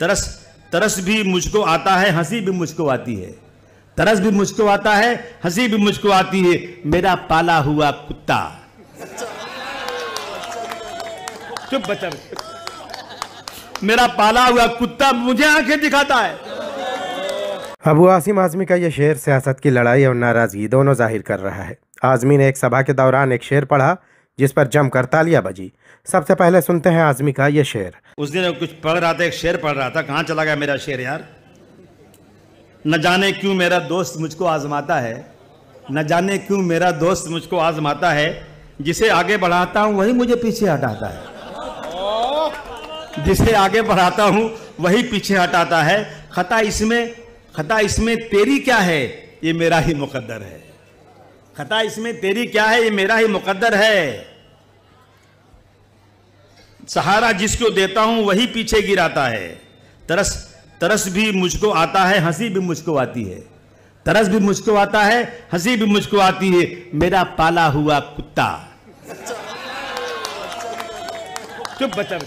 तरस तरस भी मुझको आता है हंसी भी मुझको आती है तरस भी मुझको आता है हंसी भी मुझको आती है मेरा पाला हुआ कुत्ता चुप बचा मेरा पाला हुआ कुत्ता मुझे आंखें दिखाता है अबू आसिम आज़मी का यह शेर सियासत की लड़ाई और नाराज़गी दोनों जाहिर कर रहा है आज़मी ने एक सभा के दौरान एक शेर पढ़ा जिस पर जमकर तालियां बजी सबसे पहले सुनते हैं आजमी का ये शेर उस दिन कुछ पढ़ रहा था एक शेर पढ़ रहा था कहाँ चला गया मेरा शेर यार न जाने क्यों मेरा दोस्त मुझको आजमाता है न जाने क्यों मेरा दोस्त मुझको आजमाता है जिसे आगे बढ़ाता हूँ वही मुझे पीछे हटाता है जिसे आगे बढ़ाता हूँ वही पीछे हटाता है खता इसमें खता इसमें तेरी क्या है ये मेरा ही मुकद्दर है खता इसमें तेरी क्या है ये मेरा ही मुकद्दर है सहारा जिसको देता हूं वही पीछे गिराता है तरस तरस भी मुझको आता है हंसी भी मुझको आती है तरस भी मुझको आता है हंसी भी मुझको आती है मेरा पाला हुआ कुत्ता चुप बच्चा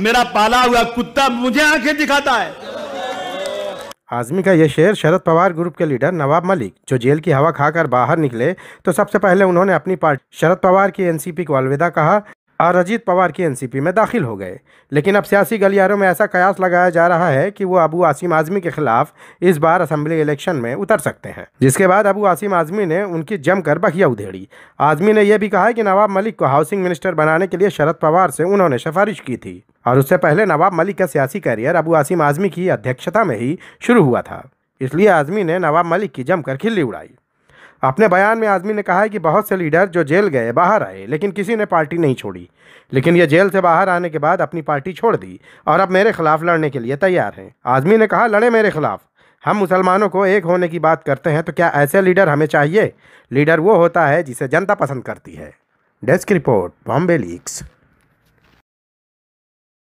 मेरा पाला हुआ कुत्ता मुझे आंखें दिखाता है आजमी का यह शेर शरद पवार ग्रुप के लीडर नवाब मलिक जो जेल की हवा खाकर बाहर निकले तो सबसे पहले उन्होंने अपनी पार्टी शरद पवार की एनसीपी को अलविदा कहा और अजीत पवार की एनसीपी में दाखिल हो गए लेकिन अब सियासी गलियारों में ऐसा कयास लगाया जा रहा है कि वो अबू आसिम आजमी के खिलाफ इस बार असेंबली इलेक्शन में उतर सकते हैं जिसके बाद अबू आसिम आजमी ने उनकी जमकर बखिया उधेड़ी आजमी ने यह भी कहा कि नवाब मलिक को हाउसिंग मिनिस्टर बनाने के लिए शरद पवार से उन्होंने सिफारिश की थी और उससे पहले नवाब मलिक का सियासी करियर अबू आसिम आज़मी की अध्यक्षता में ही शुरू हुआ था इसलिए आज़मी ने नवाब मलिक की जमकर खिल्ली उड़ाई अपने बयान में आज़मी ने कहा है कि बहुत से लीडर जो जेल गए बाहर आए लेकिन किसी ने पार्टी नहीं छोड़ी लेकिन ये जेल से बाहर आने के बाद अपनी पार्टी छोड़ दी और अब मेरे खिलाफ लड़ने के लिए तैयार हैं आज़मी ने कहा लड़े मेरे खिलाफ हम मुसलमानों को एक होने की बात करते हैं तो क्या ऐसे लीडर हमें चाहिए लीडर वो होता है जिसे जनता पसंद करती है डेस्क रिपोर्ट बॉम्बे लीक्स